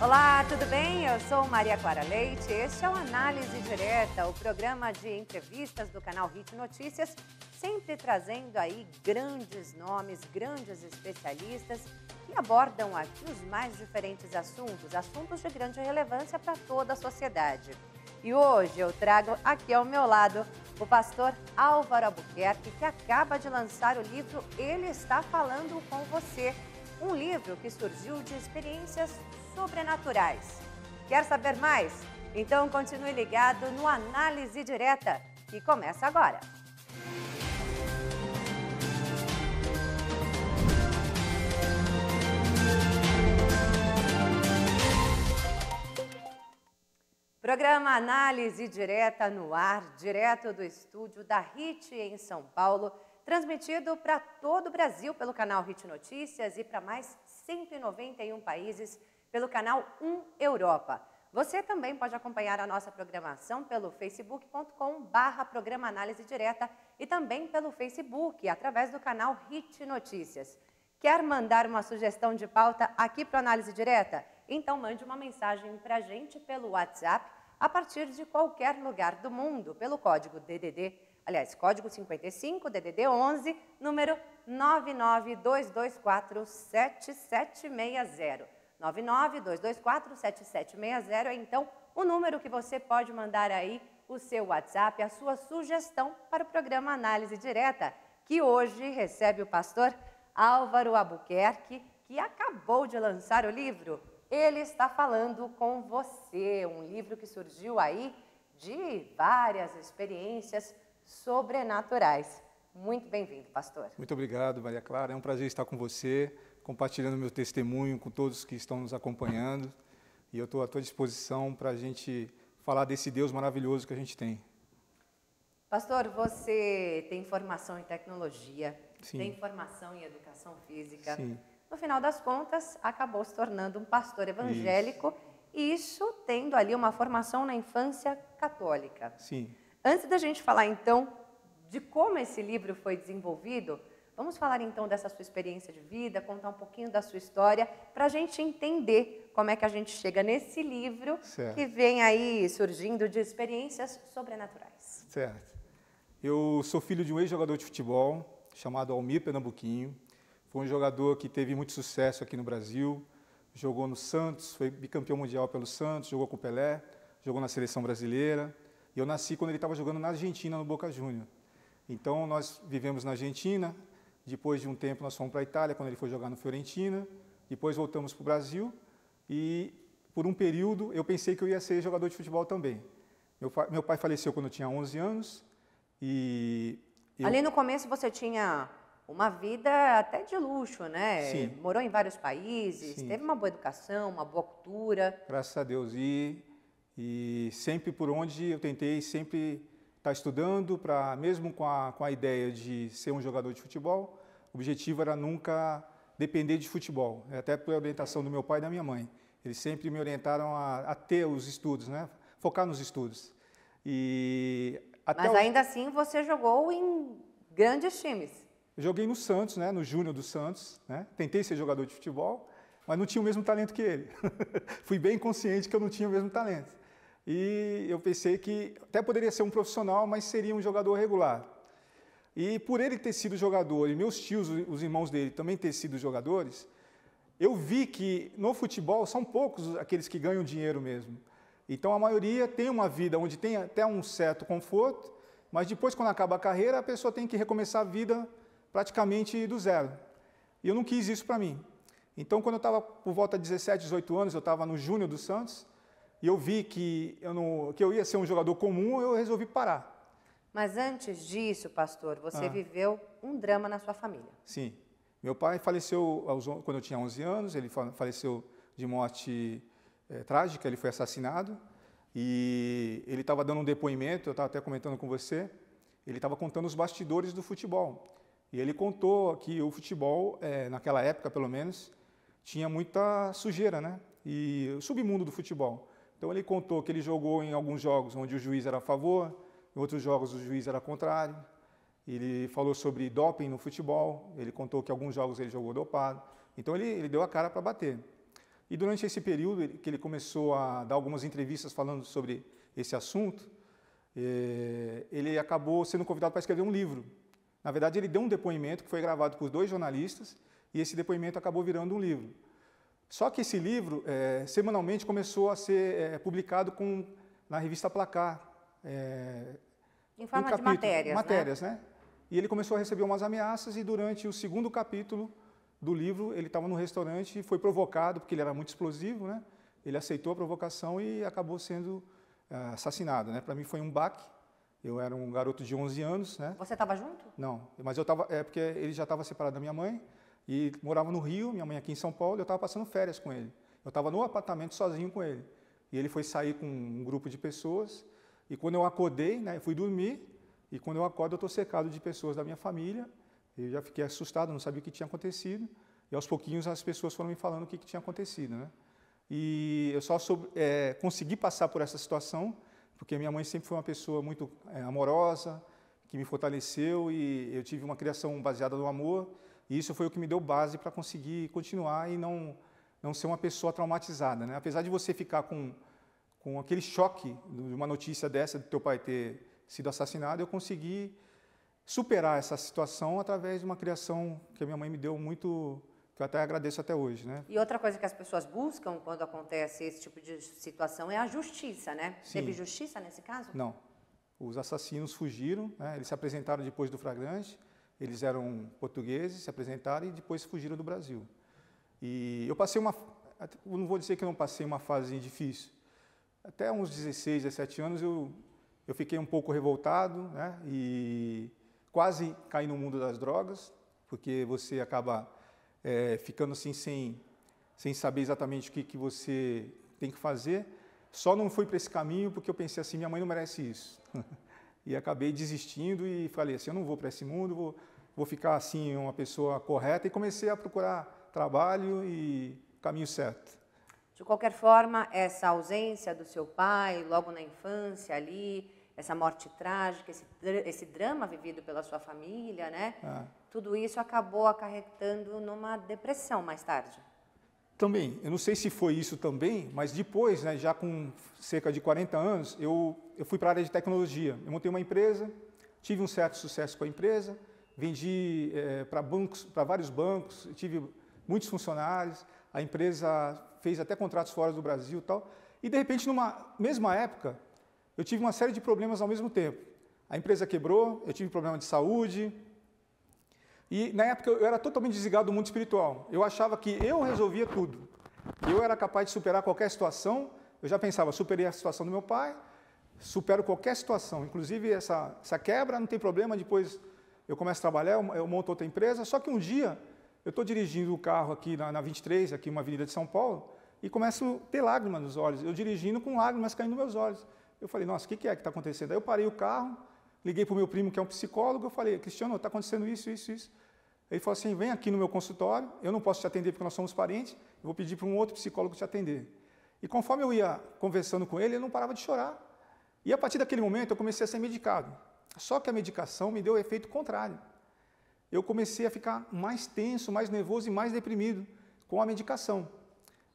Olá, tudo bem? Eu sou Maria Clara Leite. Este é o Análise Direta, o programa de entrevistas do canal Hit Notícias, sempre trazendo aí grandes nomes, grandes especialistas que abordam aqui os mais diferentes assuntos, assuntos de grande relevância para toda a sociedade. E hoje eu trago aqui ao meu lado o pastor Álvaro Albuquerque, que acaba de lançar o livro Ele Está Falando com Você. Um livro que surgiu de experiências sobrenaturais. Quer saber mais? Então continue ligado no Análise Direta, que começa agora. Programa Análise Direta no ar, direto do estúdio da RIT em São Paulo, transmitido para todo o Brasil pelo canal RIT Notícias e para mais 191 países pelo canal 1 Europa. Você também pode acompanhar a nossa programação pelo facebook.com barra programa análise direta e também pelo Facebook, através do canal Hit Notícias. Quer mandar uma sugestão de pauta aqui para Análise Direta? Então mande uma mensagem para a gente pelo WhatsApp a partir de qualquer lugar do mundo, pelo código DDD, aliás, código 55 DDD 11, número 992247760. 992247760 é então o número que você pode mandar aí o seu WhatsApp, a sua sugestão para o programa Análise Direta, que hoje recebe o pastor Álvaro Albuquerque, que acabou de lançar o livro Ele está falando com você, um livro que surgiu aí de várias experiências sobrenaturais. Muito bem-vindo, pastor. Muito obrigado, Maria Clara. É um prazer estar com você compartilhando meu testemunho com todos que estão nos acompanhando. E eu estou à tua disposição para a gente falar desse Deus maravilhoso que a gente tem. Pastor, você tem formação em tecnologia, Sim. tem formação em educação física. Sim. No final das contas, acabou se tornando um pastor evangélico, isso. isso tendo ali uma formação na infância católica. Sim. Antes da gente falar então de como esse livro foi desenvolvido, Vamos falar então dessa sua experiência de vida, contar um pouquinho da sua história, para a gente entender como é que a gente chega nesse livro certo. que vem aí surgindo de experiências sobrenaturais. Certo. Eu sou filho de um ex-jogador de futebol chamado Almir Pernambuquinho. Foi um jogador que teve muito sucesso aqui no Brasil. Jogou no Santos, foi bicampeão mundial pelo Santos, jogou com o Pelé, jogou na seleção brasileira. E eu nasci quando ele estava jogando na Argentina, no Boca Júnior. Então nós vivemos na Argentina, depois de um tempo, nós fomos para a Itália, quando ele foi jogar no Fiorentina. Depois voltamos para o Brasil e, por um período, eu pensei que eu ia ser jogador de futebol também. Meu, meu pai faleceu quando eu tinha 11 anos e... Eu... Ali no começo você tinha uma vida até de luxo, né? Sim. Morou em vários países, Sim. teve uma boa educação, uma boa cultura. Graças a Deus. E, e sempre por onde eu tentei, sempre estar tá estudando, para mesmo com a, com a ideia de ser um jogador de futebol, o objetivo era nunca depender de futebol, é, até por orientação do meu pai e da minha mãe. Eles sempre me orientaram a, a ter os estudos, né? focar nos estudos. E até Mas ainda o... assim você jogou em grandes times. Eu joguei no Santos, né? no Júnior do Santos. Né? Tentei ser jogador de futebol, mas não tinha o mesmo talento que ele. Fui bem consciente que eu não tinha o mesmo talento. E eu pensei que até poderia ser um profissional, mas seria um jogador regular. E por ele ter sido jogador e meus tios, os irmãos dele, também ter sido jogadores, eu vi que no futebol são poucos aqueles que ganham dinheiro mesmo. Então a maioria tem uma vida onde tem até um certo conforto, mas depois, quando acaba a carreira, a pessoa tem que recomeçar a vida praticamente do zero. E eu não quis isso para mim. Então, quando eu estava por volta de 17, 18 anos, eu estava no Júnior do Santos, e eu vi que eu, não, que eu ia ser um jogador comum, eu resolvi parar. Mas antes disso, pastor, você ah. viveu um drama na sua família. Sim. Meu pai faleceu aos, quando eu tinha 11 anos, ele faleceu de morte é, trágica, ele foi assassinado. E ele estava dando um depoimento, eu estava até comentando com você, ele estava contando os bastidores do futebol. E ele contou que o futebol, é, naquela época pelo menos, tinha muita sujeira, né? E o submundo do futebol. Então ele contou que ele jogou em alguns jogos onde o juiz era a favor, em outros jogos, o juiz era contrário. Ele falou sobre doping no futebol. Ele contou que alguns jogos ele jogou dopado. Então, ele, ele deu a cara para bater. E durante esse período que ele começou a dar algumas entrevistas falando sobre esse assunto, eh, ele acabou sendo convidado para escrever um livro. Na verdade, ele deu um depoimento que foi gravado por dois jornalistas e esse depoimento acabou virando um livro. Só que esse livro, eh, semanalmente, começou a ser eh, publicado com, na revista Placar, em forma capítulo, de matérias. Matérias, né? né? E ele começou a receber umas ameaças e durante o segundo capítulo do livro, ele estava no restaurante e foi provocado, porque ele era muito explosivo, né? Ele aceitou a provocação e acabou sendo uh, assassinado, né? Para mim foi um baque. Eu era um garoto de 11 anos, né? Você estava junto? Não, mas eu estava, é porque ele já estava separado da minha mãe e morava no Rio, minha mãe aqui em São Paulo, eu estava passando férias com ele. Eu estava no apartamento sozinho com ele. E ele foi sair com um grupo de pessoas e quando eu acordei, né, eu fui dormir, e quando eu acordo eu estou cercado de pessoas da minha família, eu já fiquei assustado, não sabia o que tinha acontecido, e aos pouquinhos as pessoas foram me falando o que, que tinha acontecido, né? E eu só é, consegui passar por essa situação, porque minha mãe sempre foi uma pessoa muito é, amorosa, que me fortaleceu, e eu tive uma criação baseada no amor, e isso foi o que me deu base para conseguir continuar e não, não ser uma pessoa traumatizada, né? Apesar de você ficar com com aquele choque de uma notícia dessa, do teu pai ter sido assassinado, eu consegui superar essa situação através de uma criação que a minha mãe me deu muito, que eu até agradeço até hoje, né? E outra coisa que as pessoas buscam quando acontece esse tipo de situação é a justiça, né? Sim. Teve justiça nesse caso? Não. Os assassinos fugiram, né? eles se apresentaram depois do flagrante, eles eram portugueses, se apresentaram e depois fugiram do Brasil. E eu passei uma, eu não vou dizer que eu não passei uma fase difícil, até uns 16, 17 anos, eu, eu fiquei um pouco revoltado né? e quase caí no mundo das drogas, porque você acaba é, ficando assim sem, sem saber exatamente o que, que você tem que fazer. Só não fui para esse caminho porque eu pensei assim, minha mãe não merece isso. e acabei desistindo e falei assim, eu não vou para esse mundo, vou, vou ficar assim uma pessoa correta e comecei a procurar trabalho e caminho certo. De qualquer forma, essa ausência do seu pai logo na infância ali, essa morte trágica, esse, esse drama vivido pela sua família, né? Ah. Tudo isso acabou acarretando numa depressão mais tarde. Também, eu não sei se foi isso também, mas depois, né, já com cerca de 40 anos, eu, eu fui para a área de tecnologia. Eu montei uma empresa, tive um certo sucesso com a empresa, vendi é, para bancos, para vários bancos, tive muitos funcionários a empresa fez até contratos fora do Brasil e tal. E de repente, numa mesma época, eu tive uma série de problemas ao mesmo tempo. A empresa quebrou, eu tive problema de saúde. E na época eu era totalmente desligado do mundo espiritual. Eu achava que eu resolvia tudo. Eu era capaz de superar qualquer situação. Eu já pensava, superei a situação do meu pai, supero qualquer situação, inclusive essa, essa quebra, não tem problema, depois eu começo a trabalhar, eu, eu monto outra empresa. Só que um dia eu estou dirigindo o carro aqui na, na 23, aqui uma avenida de São Paulo, e começo a ter lágrimas nos olhos. Eu dirigindo com lágrimas caindo nos meus olhos. Eu falei, nossa, o que, que, é que está acontecendo? Aí eu parei o carro, liguei para o meu primo, que é um psicólogo, eu falei, Cristiano, está acontecendo isso, isso, isso. Ele falou assim, vem aqui no meu consultório, eu não posso te atender porque nós somos parentes, eu vou pedir para um outro psicólogo te atender. E conforme eu ia conversando com ele, ele não parava de chorar. E a partir daquele momento eu comecei a ser medicado. Só que a medicação me deu o efeito contrário eu comecei a ficar mais tenso, mais nervoso e mais deprimido com a medicação.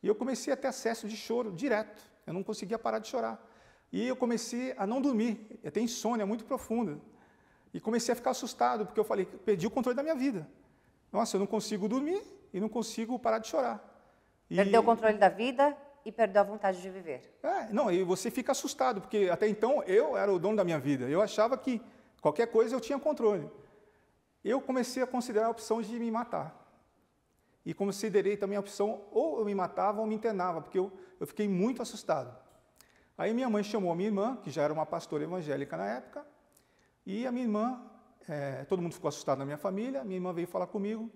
E eu comecei a ter acesso de choro direto. Eu não conseguia parar de chorar. E eu comecei a não dormir, eu tenho insônia muito profunda. E comecei a ficar assustado, porque eu falei, perdi o controle da minha vida. Nossa, eu não consigo dormir e não consigo parar de chorar. E... Perdeu o controle da vida e perdeu a vontade de viver. É, não, e você fica assustado, porque até então eu era o dono da minha vida. Eu achava que qualquer coisa eu tinha controle eu comecei a considerar a opção de me matar. E considerei também a opção ou eu me matava ou me internava, porque eu, eu fiquei muito assustado. Aí minha mãe chamou a minha irmã, que já era uma pastora evangélica na época, e a minha irmã, é, todo mundo ficou assustado na minha família, minha irmã veio falar comigo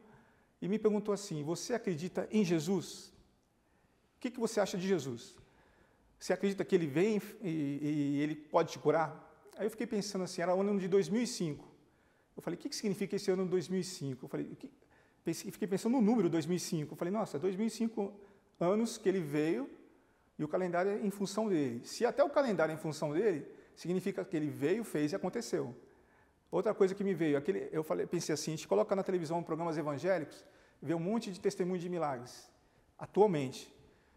e me perguntou assim: Você acredita em Jesus? O que, que você acha de Jesus? Você acredita que ele vem e, e ele pode te curar? Aí eu fiquei pensando assim: era o ano de 2005. Eu falei, o que, que significa esse ano 2005? Eu falei, pensei, fiquei pensando no número 2005. Eu falei, nossa, 2005 é anos que ele veio e o calendário é em função dele. Se até o calendário é em função dele, significa que ele veio, fez e aconteceu. Outra coisa que me veio, aquele, eu falei, pensei assim, a gente coloca na televisão programas evangélicos, vê um monte de testemunho de milagres, atualmente.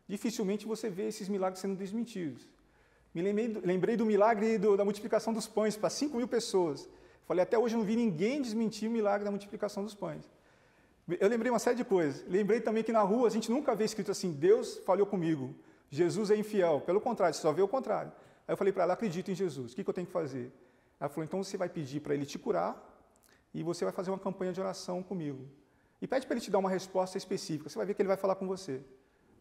Dificilmente você vê esses milagres sendo desmentidos. Me lembrei, lembrei do milagre do, da multiplicação dos pães para 5 mil pessoas. Falei, até hoje eu não vi ninguém desmentir o milagre da multiplicação dos pães. Eu lembrei uma série de coisas. Lembrei também que na rua a gente nunca vê escrito assim: Deus falhou comigo, Jesus é infiel. Pelo contrário, você só vê o contrário. Aí eu falei para ela: acredito em Jesus, o que, eu tenho que fazer? Ela falou: então você vai pedir para ele te curar e você vai fazer uma campanha de oração comigo. E pede para ele te dar uma resposta específica, você vai ver que ele vai falar com você.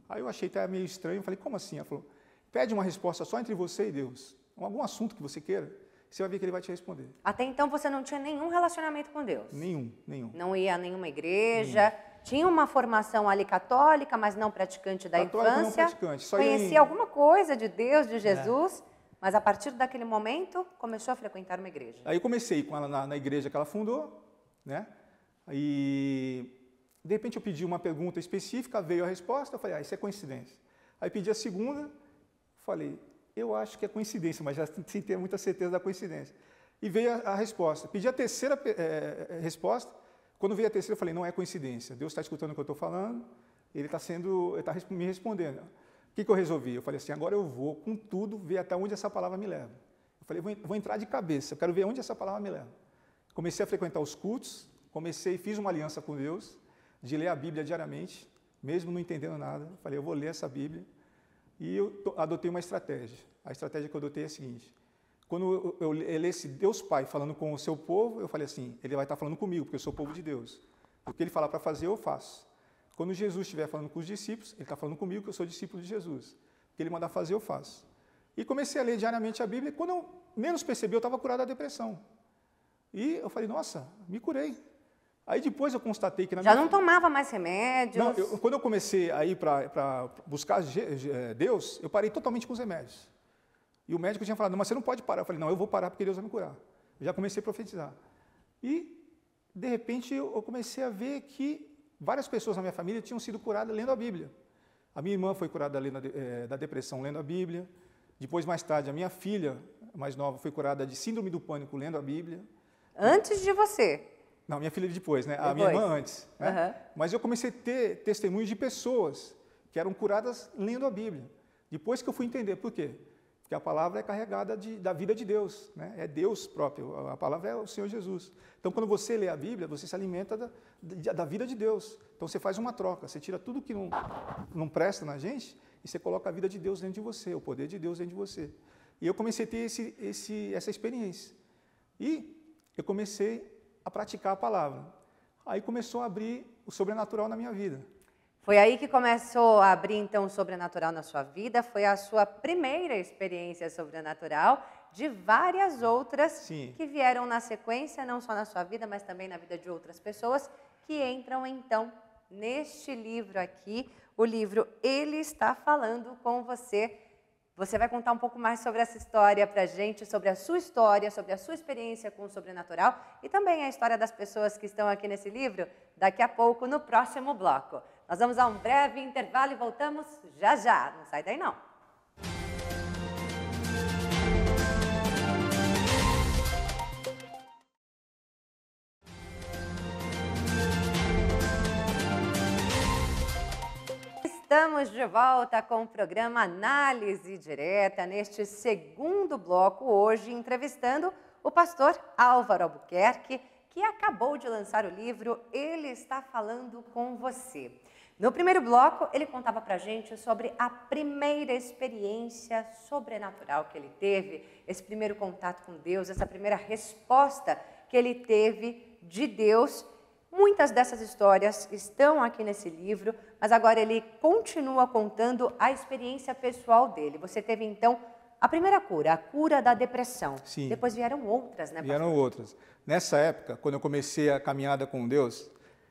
Aí eu achei até meio estranho, falei: como assim? Ela falou: pede uma resposta só entre você e Deus, algum assunto que você queira você vai ver que ele vai te responder. Até então você não tinha nenhum relacionamento com Deus? Nenhum, nenhum. Não ia a nenhuma igreja? Nenhum. Tinha uma formação ali católica, mas não praticante da católica, infância? Não praticante. Só Conhecia em... alguma coisa de Deus, de é. Jesus? É. Mas a partir daquele momento, começou a frequentar uma igreja. Aí comecei com ela na, na igreja que ela fundou, né? E de repente eu pedi uma pergunta específica, veio a resposta, eu falei, ah, isso é coincidência. Aí pedi a segunda, falei, eu acho que é coincidência, mas já sem ter muita certeza da coincidência. E veio a, a resposta. Pedi a terceira é, é, é, resposta. Quando veio a terceira, eu falei: não é coincidência. Deus está escutando o que eu estou falando, ele está sendo, tá me respondendo. O que, que eu resolvi? Eu falei assim: agora eu vou com tudo ver até onde essa palavra me leva. Eu falei: vou, vou entrar de cabeça, eu quero ver onde essa palavra me leva. Comecei a frequentar os cultos, comecei, fiz uma aliança com Deus de ler a Bíblia diariamente, mesmo não entendendo nada. Eu falei: eu vou ler essa Bíblia e eu adotei uma estratégia. A estratégia que eu adotei é a seguinte: quando eu, eu Deus Pai falando com o seu povo, eu falei assim: Ele vai estar falando comigo, porque eu sou o povo de Deus. O que Ele falar para fazer, eu faço. Quando Jesus estiver falando com os discípulos, Ele está falando comigo, que eu sou discípulo de Jesus. O que Ele mandar fazer, eu faço. E comecei a ler diariamente a Bíblia. E quando eu menos percebi, eu estava curado da depressão. E eu falei: Nossa, me curei. Aí depois eu constatei que na Já minha... não tomava mais remédios? Não, eu, quando eu comecei a ir para buscar eh, Deus, eu parei totalmente com os remédios. E o médico tinha falado, mas você não pode parar. Eu falei, não, eu vou parar porque Deus vai me curar. Eu já comecei a profetizar. E, de repente, eu comecei a ver que várias pessoas na minha família tinham sido curadas lendo a Bíblia. A minha irmã foi curada eh, da depressão lendo a Bíblia. Depois, mais tarde, a minha filha mais nova foi curada de síndrome do pânico lendo a Bíblia. Antes de você? Não, minha filha depois, né? Depois. A minha irmã antes. Né? Uhum. Mas eu comecei a ter testemunhos de pessoas que eram curadas lendo a Bíblia. Depois que eu fui entender por quê. Porque a palavra é carregada de, da vida de Deus, né? é Deus próprio, a palavra é o Senhor Jesus. Então, quando você lê a Bíblia, você se alimenta da, da, da vida de Deus. Então, você faz uma troca, você tira tudo que não, não presta na gente e você coloca a vida de Deus dentro de você, o poder de Deus dentro de você. E eu comecei a ter esse, esse, essa experiência. E eu comecei a praticar a palavra. Aí começou a abrir o sobrenatural na minha vida. Foi aí que começou a abrir então o sobrenatural na sua vida, foi a sua primeira experiência sobrenatural de várias outras Sim. que vieram na sequência, não só na sua vida, mas também na vida de outras pessoas que entram então neste livro aqui, o livro Ele está falando com você você vai contar um pouco mais sobre essa história para gente, sobre a sua história, sobre a sua experiência com o sobrenatural e também a história das pessoas que estão aqui nesse livro daqui a pouco no próximo bloco. Nós vamos a um breve intervalo e voltamos já já. Não sai daí não. Estamos de volta com o programa Análise Direta, neste segundo bloco, hoje entrevistando o pastor Álvaro Albuquerque, que acabou de lançar o livro Ele Está Falando com Você. No primeiro bloco, ele contava para gente sobre a primeira experiência sobrenatural que ele teve, esse primeiro contato com Deus, essa primeira resposta que ele teve de Deus Muitas dessas histórias estão aqui nesse livro, mas agora ele continua contando a experiência pessoal dele. Você teve então a primeira cura, a cura da depressão. Sim. Depois vieram outras, né? Pastor? Vieram outras. Nessa época, quando eu comecei a caminhada com Deus,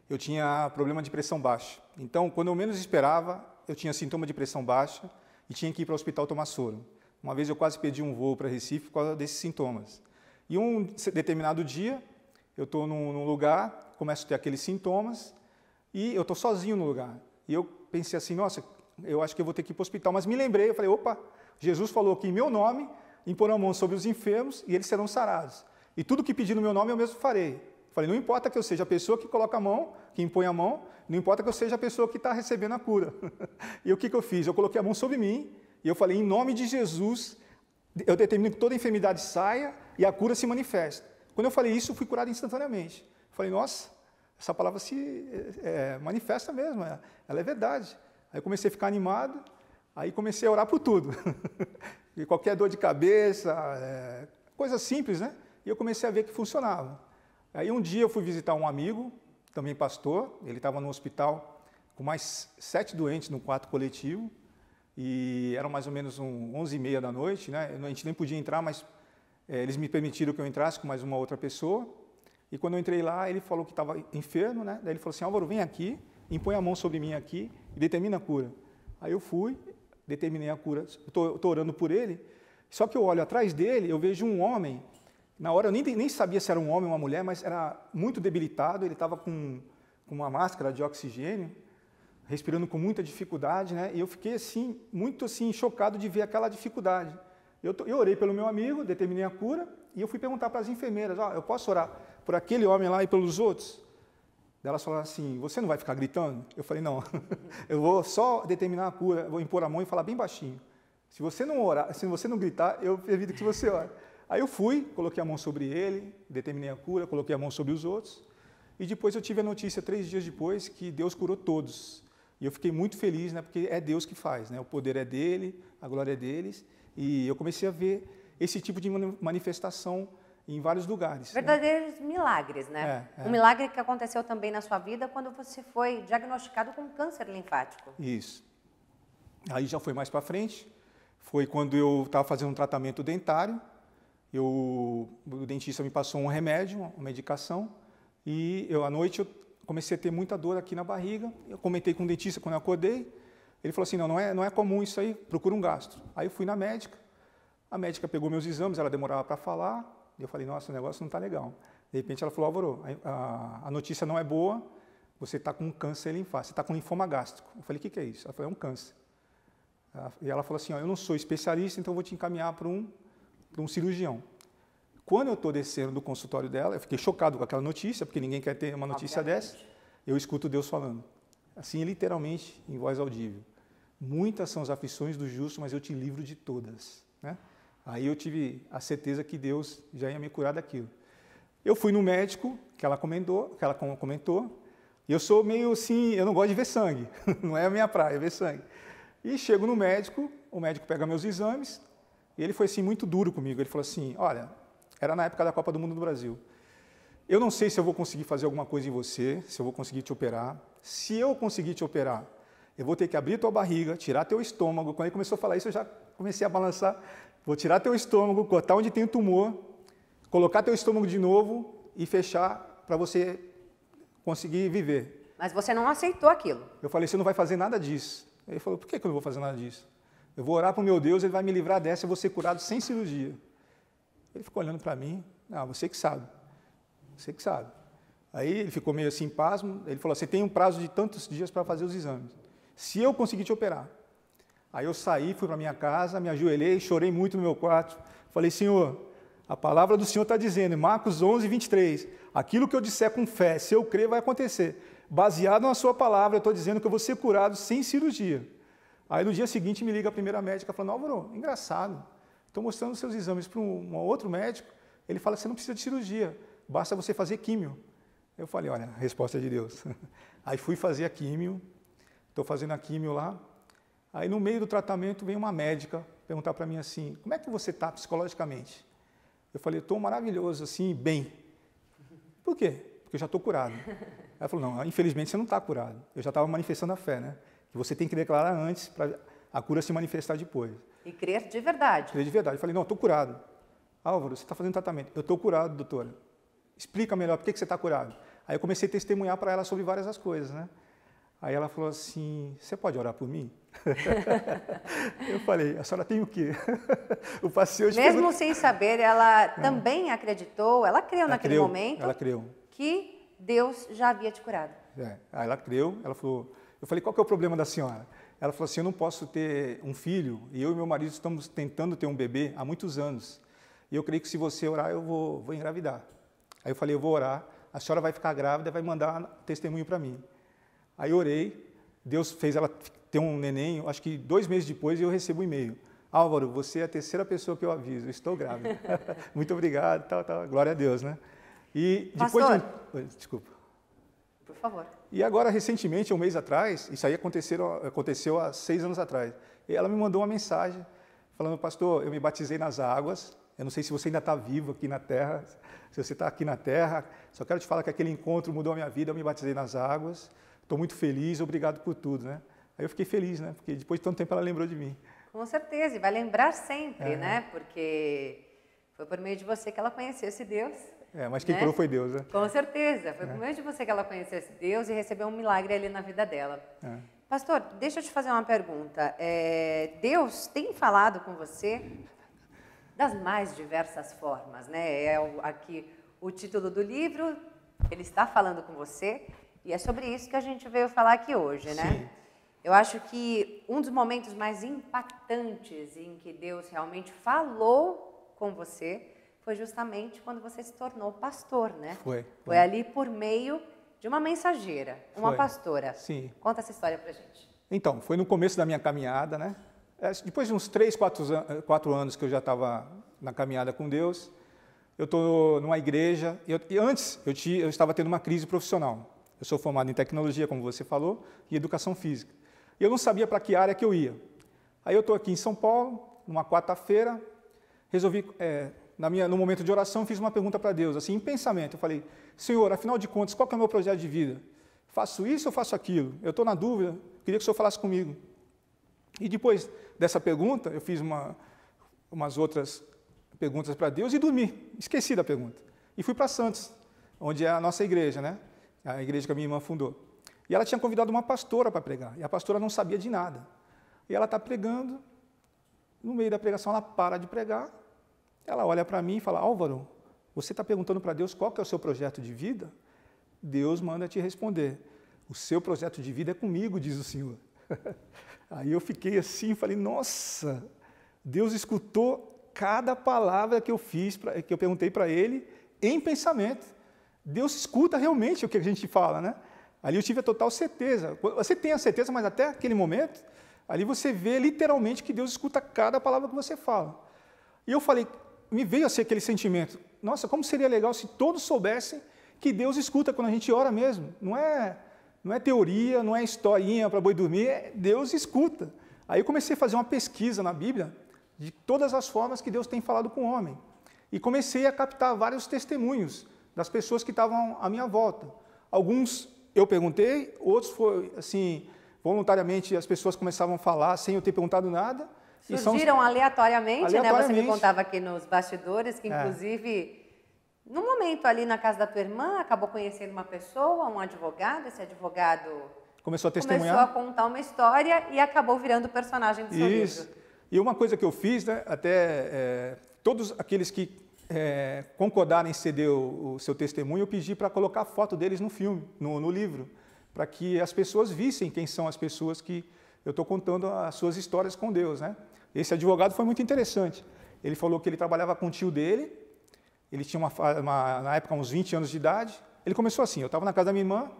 eu tinha problema de pressão baixa. Então, quando eu menos esperava, eu tinha sintoma de pressão baixa e tinha que ir para o hospital tomar soro. Uma vez eu quase perdi um voo para Recife por causa desses sintomas. E um determinado dia, eu estou num, num, lugar, começo a ter aqueles sintomas e eu estou sozinho no lugar. E eu pensei assim, nossa, eu acho que eu vou ter que ir para o hospital. Mas me lembrei, eu falei, opa, Jesus falou que em meu nome imporão a mão sobre os enfermos e eles serão sarados. E tudo que pedir no meu nome eu mesmo farei. Falei, não importa que eu seja a pessoa que coloca a mão, que impõe a mão, não importa que eu seja a pessoa que está recebendo a cura. e o que, que eu fiz? Eu coloquei a mão sobre mim e eu falei, em nome de Jesus, eu determino que toda enfermidade saia e a cura se manifeste. Quando eu falei isso, eu fui curado instantaneamente. Eu falei, nossa, essa palavra se é, é manifesta mesmo, é, ela é verdade. Aí comecei a ficar animado, aí comecei a orar por tudo. e qualquer dor de cabeça, é, coisa simples, né? E eu comecei a ver que funcionava. Aí um dia eu fui visitar um amigo, também pastor, ele estava no hospital com mais sete doentes no quarto coletivo, e eram mais ou menos um, 11 e meia da noite, né? A gente nem podia entrar, mas é, eles me permitiram que eu entrasse com mais uma outra pessoa. E quando eu entrei lá, ele falou que estava enfermo, né? Daí ele falou assim: Álvaro, vem aqui, impõe a mão sobre mim aqui e determina a cura. Aí eu fui, determinei a cura. Estou orando por ele. Só que eu olho atrás dele, eu vejo um homem. Na hora eu nem, nem sabia se era um homem ou uma mulher, mas era muito debilitado. Ele estava com, com uma máscara de oxigênio, respirando com muita dificuldade, né? E eu fiquei assim, muito assim chocado de ver aquela dificuldade. Eu, eu orei pelo meu amigo, determinei a cura, e eu fui perguntar para as enfermeiras: oh, eu posso orar por aquele homem lá e pelos outros? Elas falaram assim: Você não vai ficar gritando? Eu falei: Não, eu vou só determinar a cura, vou impor a mão e falar bem baixinho. Se você não orar, se você não gritar, eu evito que você ore. Aí eu fui, coloquei a mão sobre ele, determinei a cura, coloquei a mão sobre os outros. E depois eu tive a notícia, três dias depois, que Deus curou todos. E eu fiquei muito feliz, né, porque é Deus que faz, né, o poder é dele, a glória é deles. E eu comecei a ver esse tipo de manifestação em vários lugares. Né? Verdadeiros né? milagres, né? É, é. Um milagre que aconteceu também na sua vida quando você foi diagnosticado com câncer linfático. Isso. Aí já foi mais para frente. Foi quando eu estava fazendo um tratamento dentário. Eu, o dentista me passou um remédio, uma medicação. E eu, à noite eu comecei a ter muita dor aqui na barriga. Eu comentei com o dentista quando eu acordei. Ele falou assim, não, não é, não é comum isso aí, procura um gastro. Aí eu fui na médica, a médica pegou meus exames, ela demorava para falar, e eu falei, nossa, o negócio não está legal. De repente ela falou, Álvaro, a, a notícia não é boa, você está com câncer linfático, você está com linfoma gástrico. Eu falei, o que, que é isso? Ela falou, é um câncer. E ela falou assim, ó, eu não sou especialista, então vou te encaminhar para um, um cirurgião. Quando eu estou descendo do consultório dela, eu fiquei chocado com aquela notícia, porque ninguém quer ter uma notícia Obviamente. dessa, eu escuto Deus falando, assim literalmente em voz audível. Muitas são as aflições do justo, mas eu te livro de todas. Né? Aí eu tive a certeza que Deus já ia me curar daquilo. Eu fui no médico que ela comentou, que ela comentou. E eu sou meio assim, eu não gosto de ver sangue, não é a minha praia ver sangue. E chego no médico, o médico pega meus exames. E ele foi assim muito duro comigo. Ele falou assim: "Olha, era na época da Copa do Mundo do Brasil eu não sei se eu vou conseguir fazer alguma coisa em você, se eu vou conseguir te operar. Se eu conseguir te operar, eu vou ter que abrir tua barriga, tirar teu estômago. Quando ele começou a falar isso, eu já comecei a balançar. Vou tirar teu estômago, cortar onde tem o tumor, colocar teu estômago de novo e fechar para você conseguir viver. Mas você não aceitou aquilo. Eu falei, você não vai fazer nada disso. Ele falou, por que, que eu não vou fazer nada disso? Eu vou orar para o meu Deus, ele vai me livrar dessa, eu vou ser curado sem cirurgia. Ele ficou olhando para mim, ah, você que sabe. Você que sabe. Aí ele ficou meio assim, pasmo. Ele falou: Você tem um prazo de tantos dias para fazer os exames. Se eu conseguir te operar. Aí eu saí, fui para minha casa, me ajoelhei, chorei muito no meu quarto. Falei: Senhor, a palavra do Senhor está dizendo, em Marcos 11, 23, aquilo que eu disser com fé, se eu crer, vai acontecer. Baseado na sua palavra, eu estou dizendo que eu vou ser curado sem cirurgia. Aí no dia seguinte me liga a primeira médica falando, Álvaro, engraçado, estou mostrando seus exames para um, um, outro médico, ele fala você não precisa de cirurgia basta você fazer químio. Eu falei, olha, resposta é de Deus. Aí fui fazer a químio, estou fazendo a químio lá. Aí no meio do tratamento vem uma médica perguntar para mim assim, como é que você está psicologicamente? Eu falei, estou maravilhoso, assim, bem. Por quê? Porque eu já estou curado. Ela falou, não, infelizmente você não está curado. Eu já estava manifestando a fé, né? Que você tem que declarar antes para a cura se manifestar depois. E crer de verdade. Crer de verdade. Eu falei, não, estou curado. Álvaro, você está fazendo tratamento. Eu estou curado, doutora explica melhor por que, você está curado. Aí eu comecei a testemunhar para ela sobre várias as coisas, né? Aí ela falou assim: Você pode orar por mim? eu falei: A senhora tem o quê? o paciente. Mesmo sem saber, ela é. também acreditou, ela creu ela naquele creu, momento. Ela creu. Que Deus já havia te curado. É. Aí ela creu, ela falou: Eu falei: Qual que é o problema da senhora? Ela falou assim: Eu não posso ter um filho e eu e meu marido estamos tentando ter um bebê há muitos anos. E eu creio que se você orar, eu vou, vou engravidar. Aí eu falei, eu vou orar, a senhora vai ficar grávida, e vai mandar testemunho para mim. Aí orei, Deus fez ela ter um neném, acho que dois meses depois eu recebo um e-mail. Álvaro, você é a terceira pessoa que eu aviso, estou grávida. Muito obrigado, tal, tal, glória a Deus, né? E depois Pastor. de um... Desculpa. Por favor. E agora, recentemente, um mês atrás, isso aí aconteceu, aconteceu há seis anos atrás, ela me mandou uma mensagem falando, pastor, eu me batizei nas águas, eu não sei se você ainda está vivo aqui na Terra, se você está aqui na Terra. Só quero te falar que aquele encontro mudou a minha vida, eu me batizei nas águas. Estou muito feliz, obrigado por tudo, né? Aí eu fiquei feliz, né? Porque depois de tanto tempo ela lembrou de mim. Com certeza, e vai lembrar sempre, é. né? Porque foi por meio de você que ela conheceu esse Deus. É, mas quem né? curou foi Deus, né? Com certeza, foi é. por meio de você que ela conheceu esse Deus e recebeu um milagre ali na vida dela. É. Pastor, deixa eu te fazer uma pergunta. É, Deus tem falado com você? das mais diversas formas, né? É aqui o título do livro, ele está falando com você e é sobre isso que a gente veio falar aqui hoje, né? Sim. Eu acho que um dos momentos mais impactantes em que Deus realmente falou com você foi justamente quando você se tornou pastor, né? Foi. Foi, foi é. ali por meio de uma mensageira, uma foi. pastora. Sim. Conta essa história pra gente. Então, foi no começo da minha caminhada, né? É, depois de uns 3, 4, eh, anos que eu já estava na caminhada com Deus, eu estou numa igreja, eu, e antes eu, te, eu estava tendo uma crise profissional. Eu sou formado em tecnologia, como você falou, e educação física. E eu não sabia para que área que eu ia. Aí eu estou aqui em São Paulo, numa quarta-feira, resolvi, é, na minha, no momento de oração, fiz uma pergunta para Deus, assim, em pensamento. Eu falei, Senhor, afinal de contas, qual é o meu projeto de vida? Faço isso ou faço aquilo? Eu estou na dúvida, queria que o Senhor falasse comigo. E depois dessa pergunta, eu fiz uma, umas outras perguntas para Deus e dormi, esqueci da pergunta. E fui para Santos, onde é a nossa igreja, né? A igreja que a minha irmã fundou. E ela tinha convidado uma pastora para pregar, e a pastora não sabia de nada. E ela está pregando, no meio da pregação ela para de pregar, ela olha para mim e fala: Álvaro, você está perguntando para Deus qual que é o seu projeto de vida? Deus manda te responder: O seu projeto de vida é comigo, diz o Senhor. Aí eu fiquei assim, falei, nossa, Deus escutou cada palavra que eu fiz, pra, que eu perguntei para Ele em pensamento. Deus escuta realmente o que a gente fala, né? Ali eu tive a total certeza. Você tem a certeza, mas até aquele momento, ali você vê literalmente que Deus escuta cada palavra que você fala. E eu falei, me veio assim aquele sentimento. Nossa, como seria legal se todos soubessem que Deus escuta quando a gente ora mesmo. Não é não é teoria, não é historinha para boi dormir, é Deus escuta. Aí eu comecei a fazer uma pesquisa na Bíblia de todas as formas que Deus tem falado com o homem. E comecei a captar vários testemunhos das pessoas que estavam à minha volta. Alguns eu perguntei, outros foi assim, voluntariamente as pessoas começavam a falar sem eu ter perguntado nada. Surgiram são... aleatoriamente, aleatoriamente, né? Você me contava aqui nos bastidores que, é. inclusive, é no momento ali na casa da tua irmã, acabou conhecendo uma pessoa, um advogado, esse advogado começou a testemunhar, começou a contar uma história e acabou virando o personagem do seu Isso. livro. E uma coisa que eu fiz, né, até é, todos aqueles que é, concordarem em ceder o, o, seu testemunho, eu pedi para colocar a foto deles no filme, no, no livro, para que as pessoas vissem quem são as pessoas que eu estou contando as suas histórias com Deus, né? Esse advogado foi muito interessante. Ele falou que ele trabalhava com o tio dele, ele tinha, uma, uma, na época, uns 20 anos de idade. Ele começou assim, eu estava na casa da minha irmã,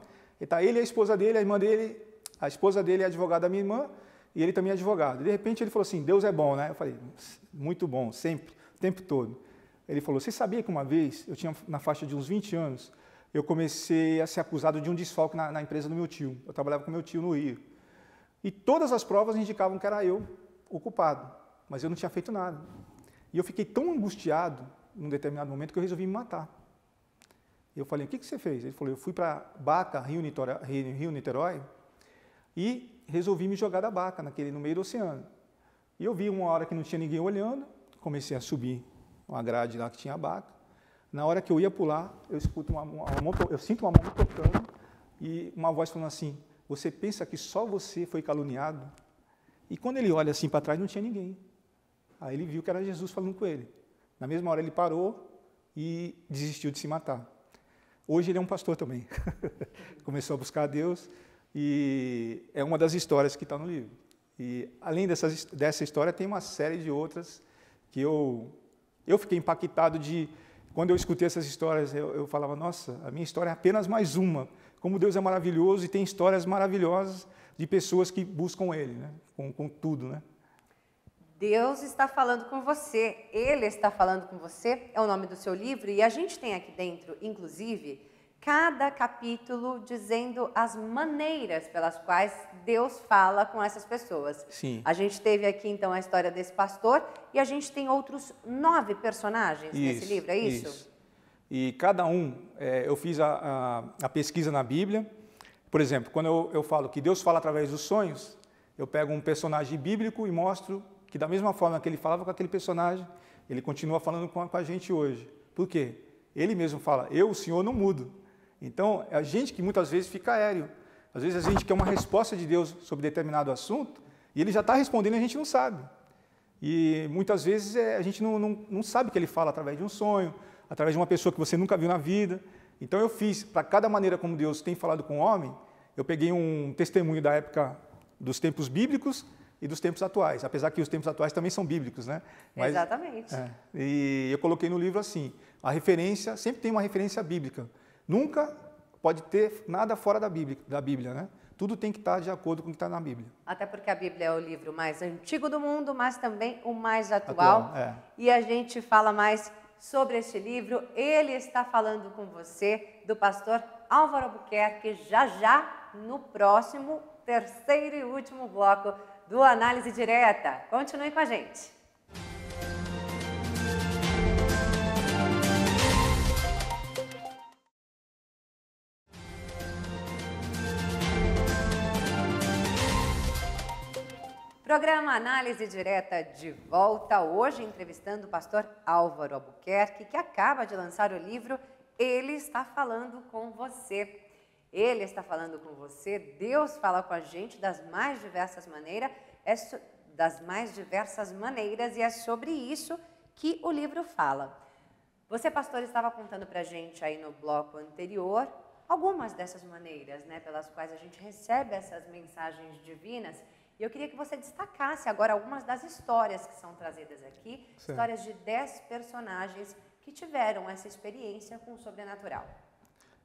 ele, tá, ele e a esposa dele, a irmã dele, a esposa dele é advogada da minha irmã, e ele também é advogado. De repente ele falou assim, Deus é bom, né? Eu falei, muito bom, sempre, o tempo todo. Ele falou, você sabia que uma vez, eu tinha na faixa de uns 20 anos, eu comecei a ser acusado de um desfalque na, na empresa do meu tio. Eu trabalhava com meu tio no Rio. E todas as provas indicavam que era eu o culpado, mas eu não tinha feito nada. E eu fiquei tão angustiado num determinado momento que eu resolvi me matar. Eu falei, o que, que você fez? Ele falou, eu fui para Baca, Rio Niterói, Rio Niterói, e resolvi me jogar da Baca, naquele, no meio do oceano. E eu vi uma hora que não tinha ninguém olhando, comecei a subir uma grade lá que tinha a Baca. Na hora que eu ia pular, eu escuto uma, uma, uma eu sinto uma mão tocando e uma voz falando assim: "Você pensa que só você foi caluniado?" E quando ele olha assim para trás, não tinha ninguém. Aí ele viu que era Jesus falando com ele. Na mesma hora ele parou e desistiu de se matar. Hoje ele é um pastor também. Começou a buscar a Deus e é uma das histórias que está no livro. E além dessas, dessa história, tem uma série de outras que eu, eu fiquei impactado de. Quando eu escutei essas histórias, eu, eu falava: nossa, a minha história é apenas mais uma. Como Deus é maravilhoso e tem histórias maravilhosas de pessoas que buscam Ele, né? com, com tudo. Né? Deus está falando com você, Ele está falando com você, é o nome do seu livro, e a gente tem aqui dentro, inclusive, cada capítulo dizendo as maneiras pelas quais Deus fala com essas pessoas. Sim. A gente teve aqui, então, a história desse pastor, e a gente tem outros nove personagens isso, nesse livro, é isso? isso. E cada um, é, eu fiz a, a, a, pesquisa na Bíblia. Por exemplo, quando eu, eu falo que Deus fala através dos sonhos, eu pego um personagem bíblico e mostro que da mesma forma que ele falava com aquele personagem, ele continua falando com a, com a gente hoje. Por quê? Ele mesmo fala, eu, o Senhor, não mudo. Então, é a gente que muitas vezes fica aéreo. Às vezes a gente quer uma resposta de Deus sobre determinado assunto e ele já está respondendo e a gente não sabe. E muitas vezes é, a gente não, não, não sabe o que ele fala através de um sonho, através de uma pessoa que você nunca viu na vida. Então eu fiz, para cada maneira como Deus tem falado com o homem, eu peguei um testemunho da época dos tempos bíblicos e dos tempos atuais, apesar que os tempos atuais também são bíblicos, né? Mas, Exatamente. É, e eu coloquei no livro assim, a referência sempre tem uma referência bíblica, nunca pode ter nada fora da Bíblia, da Bíblia, né? Tudo tem que estar de acordo com o que está na Bíblia. Até porque a Bíblia é o livro mais antigo do mundo, mas também o mais atual. atual é. E a gente fala mais sobre este livro. Ele está falando com você do pastor Álvaro Albuquerque já já no próximo terceiro e último bloco do Análise Direta. Continue com a gente. Programa Análise Direta de volta hoje entrevistando o pastor Álvaro Albuquerque, que acaba de lançar o livro Ele está falando com você. Ele está falando com você, Deus fala com a gente das mais diversas maneiras, é so, das mais diversas maneiras e é sobre isso que o livro fala. Você, pastor, estava contando para a gente aí no bloco anterior algumas dessas maneiras, né, pelas quais a gente recebe essas mensagens divinas. E eu queria que você destacasse agora algumas das histórias que são trazidas aqui, certo. histórias de dez personagens que tiveram essa experiência com o sobrenatural.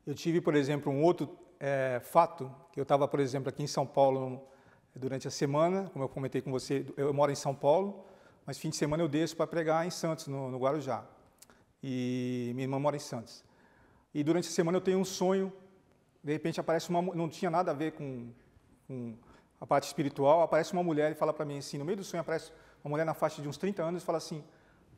Eu tive, por exemplo, um outro é, fato, que eu estava, por exemplo, aqui em São Paulo durante a semana, como eu comentei com você, eu moro em São Paulo, mas fim de semana eu desço para pregar em Santos, no, no Guarujá. E minha irmã mora em Santos. E durante a semana eu tenho um sonho, de repente aparece uma, não tinha nada a ver com, com a parte espiritual, aparece uma mulher e fala para mim assim, no meio do sonho aparece uma mulher na faixa de uns 30 anos e fala assim,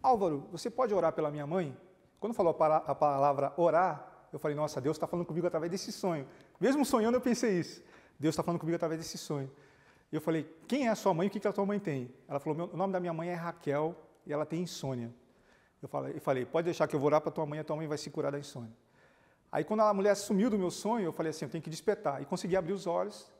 Álvaro, você pode orar pela minha mãe? Quando falou a palavra orar, eu falei, nossa, Deus está falando comigo através desse sonho. Mesmo sonhando, eu pensei isso. Deus está falando comigo através desse sonho. Eu falei, quem é a sua mãe e o que, que a sua mãe tem? Ela falou, o nome da minha mãe é Raquel e ela tem insônia. Eu falei, eu falei pode deixar que eu vou orar para tua mãe e a tua mãe vai se curar da insônia. Aí quando a mulher sumiu do meu sonho, eu falei assim, eu tenho que despertar. E consegui abrir os olhos.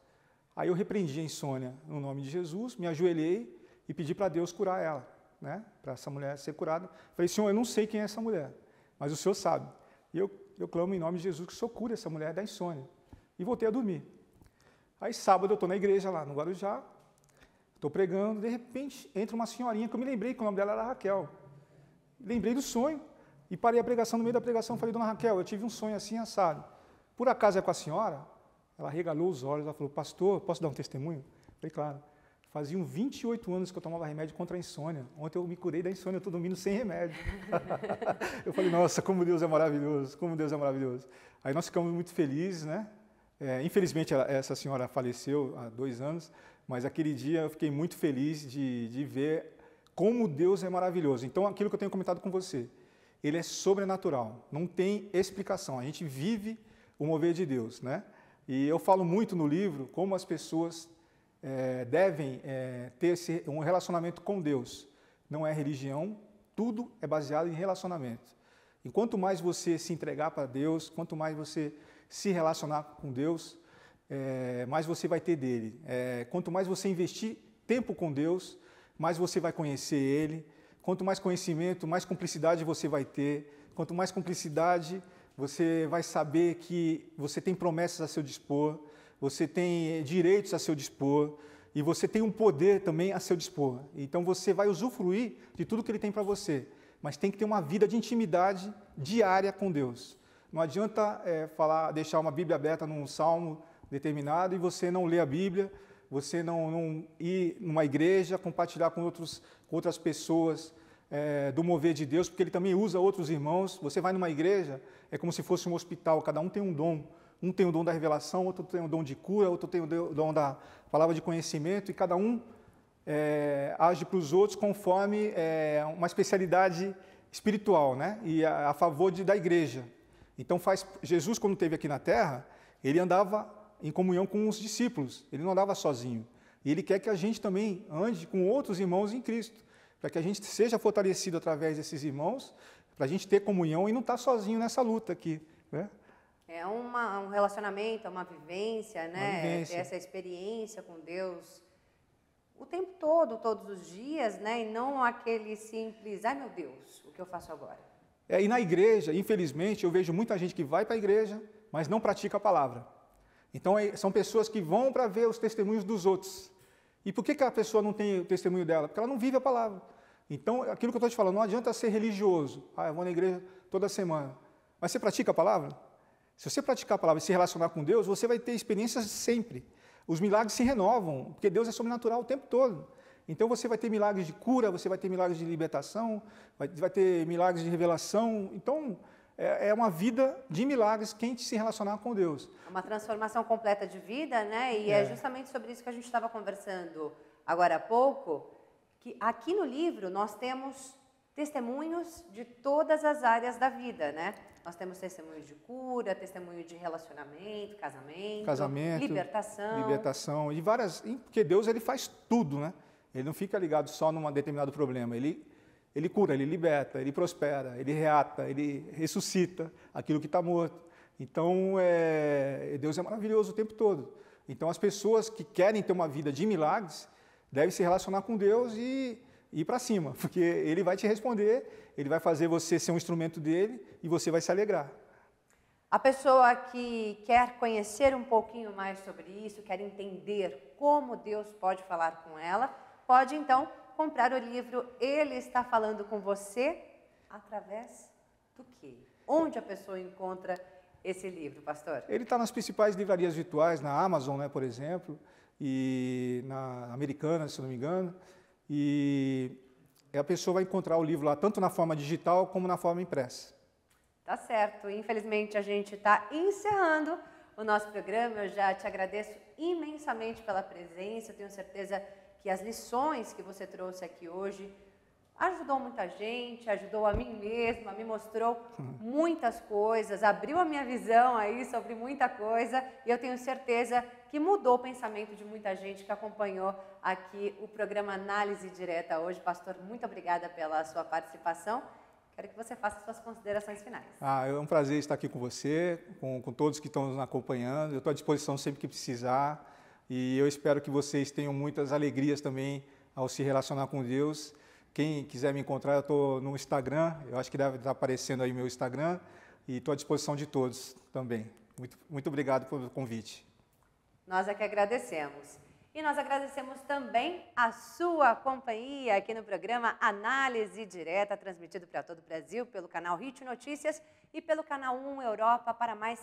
Aí eu repreendi a insônia no nome de Jesus, me ajoelhei e pedi para Deus curar ela, né? Para essa mulher ser curada. Falei, Senhor, eu não sei quem é essa mulher, mas o Senhor sabe. E eu eu clamo em nome de Jesus que socura essa mulher da insônia. E voltei a dormir. Aí sábado eu estou na igreja lá no Guarujá, estou pregando, de repente entra uma senhorinha que eu me lembrei que o nome dela era Raquel. Lembrei do sonho e parei a pregação. No meio da pregação falei, Dona Raquel, eu tive um sonho assim assado. Por acaso é com a senhora? Ela regalou os olhos, ela falou, pastor, posso dar um testemunho? falei, claro. Faziam 28 anos que eu tomava remédio contra a insônia. Ontem eu me curei da insônia, eu estou dormindo sem remédio. eu falei, nossa, como Deus é maravilhoso, como Deus é maravilhoso. Aí nós ficamos muito felizes, né? É, infelizmente, ela, essa senhora faleceu há dois anos, mas aquele dia eu fiquei muito feliz de, de ver como Deus é maravilhoso. Então, aquilo que eu tenho comentado com você, ele é sobrenatural, não tem explicação. A gente vive o mover de Deus, né? E eu falo muito no livro como as pessoas é, devem é, ter um relacionamento com Deus. Não é religião, tudo é baseado em relacionamento. E quanto mais você se entregar para Deus, quanto mais você se relacionar com Deus, é, mais você vai ter dele. É, quanto mais você investir tempo com Deus, mais você vai conhecer Ele. Quanto mais conhecimento, mais cumplicidade você vai ter. Quanto mais cumplicidade, você vai saber que você tem promessas a seu dispor você tem eh, direitos a seu dispor e você tem um poder também a seu dispor. Então você vai usufruir de tudo que ele tem para você, mas tem que ter uma vida de intimidade diária com Deus. Não adianta é, falar, deixar uma Bíblia aberta num salmo determinado e você não ler a Bíblia, você não, não ir numa igreja, compartilhar com, outros, com outras pessoas é, do mover de Deus, porque ele também usa outros irmãos. Você vai numa igreja, é como se fosse um hospital, cada um tem um dom um tem o dom da revelação, outro tem o dom de cura, outro tem o dom da palavra de conhecimento, e cada um é, age para os outros conforme é, uma especialidade espiritual, né? E a, a favor de, da igreja. Então faz Jesus quando esteve aqui na Terra, ele andava em comunhão com os discípulos. Ele não andava sozinho. E ele quer que a gente também ande com outros irmãos em Cristo, para que a gente seja fortalecido através desses irmãos, para a gente ter comunhão e não estar tá sozinho nessa luta aqui, né? É uma, um relacionamento, é uma vivência, né? Uma é vivência. Essa experiência com Deus o tempo todo, todos os dias, né? E não aquele simples, ai meu Deus, o que eu faço agora? É, e na igreja, infelizmente, eu vejo muita gente que vai para a igreja, mas não pratica a palavra. Então, é, são pessoas que vão para ver os testemunhos dos outros. E por que, que a pessoa não tem o testemunho dela? Porque ela não vive a palavra. Então, aquilo que eu estou te falando, não adianta ser religioso. Ah, eu vou na igreja toda semana. Mas você pratica a palavra? Se você praticar a palavra e se relacionar com Deus, você vai ter experiências sempre. Os milagres se renovam, porque Deus é sobrenatural o tempo todo. Então você vai ter milagres de cura, você vai ter milagres de libertação, vai, ter milagres de revelação. Então é, é uma vida de milagres quem se relacionar com Deus. É uma transformação completa de vida, né? E é, é justamente sobre isso que a gente estava conversando agora há pouco, que aqui no livro nós temos testemunhos de todas as áreas da vida, né? Nós temos testemunhos de cura, testemunho de relacionamento, casamento, casamento libertação. Libertação e várias. Porque Deus ele faz tudo, né? Ele não fica ligado só num determinado problema. Ele, ele cura, ele liberta, ele prospera, ele reata, ele ressuscita aquilo que está morto. Então, é, Deus é maravilhoso o tempo todo. Então, as pessoas que querem ter uma vida de milagres devem se relacionar com Deus e ir para cima, porque ele vai te responder, ele vai fazer você ser um instrumento dele e você vai se alegrar. A pessoa que quer conhecer um pouquinho mais sobre isso, quer entender como Deus pode falar com ela, pode então comprar o livro Ele está falando com você através do quê? Onde a pessoa encontra esse livro, pastor? Ele está nas principais livrarias virtuais, na Amazon, né, por exemplo, e na Americana, se não me engano. E a pessoa vai encontrar o livro lá, tanto na forma digital como na forma impressa. Tá certo. Infelizmente, a gente está encerrando o nosso programa. Eu já te agradeço imensamente pela presença. Eu tenho certeza que as lições que você trouxe aqui hoje ajudou muita gente, ajudou a mim mesma, me mostrou uhum. muitas coisas, abriu a minha visão aí sobre muita coisa e eu tenho certeza que mudou o pensamento de muita gente que acompanhou aqui o programa Análise Direta hoje. Pastor, muito obrigada pela sua participação. Quero que você faça suas considerações finais. Ah, é um prazer estar aqui com você, com, com todos que estão nos acompanhando. Eu estou à disposição sempre que precisar e eu espero que vocês tenham muitas alegrias também ao se relacionar com Deus. Quem quiser me encontrar, eu estou no Instagram, eu acho que deve estar aparecendo aí meu Instagram e estou à disposição de todos também. Muito, muito obrigado pelo convite. Nós é que agradecemos. E nós agradecemos também a sua companhia aqui no programa Análise Direta, transmitido para todo o Brasil pelo canal Rit Notícias e pelo canal 1 Europa para mais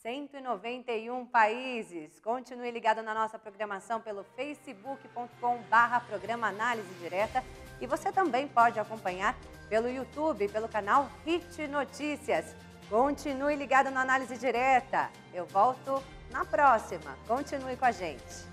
191 países. Continue ligado na nossa programação pelo facebook.com/barra programa Análise Direta e você também pode acompanhar pelo YouTube, pelo canal Hit Notícias. Continue ligado na Análise Direta. Eu volto na próxima. Continue com a gente.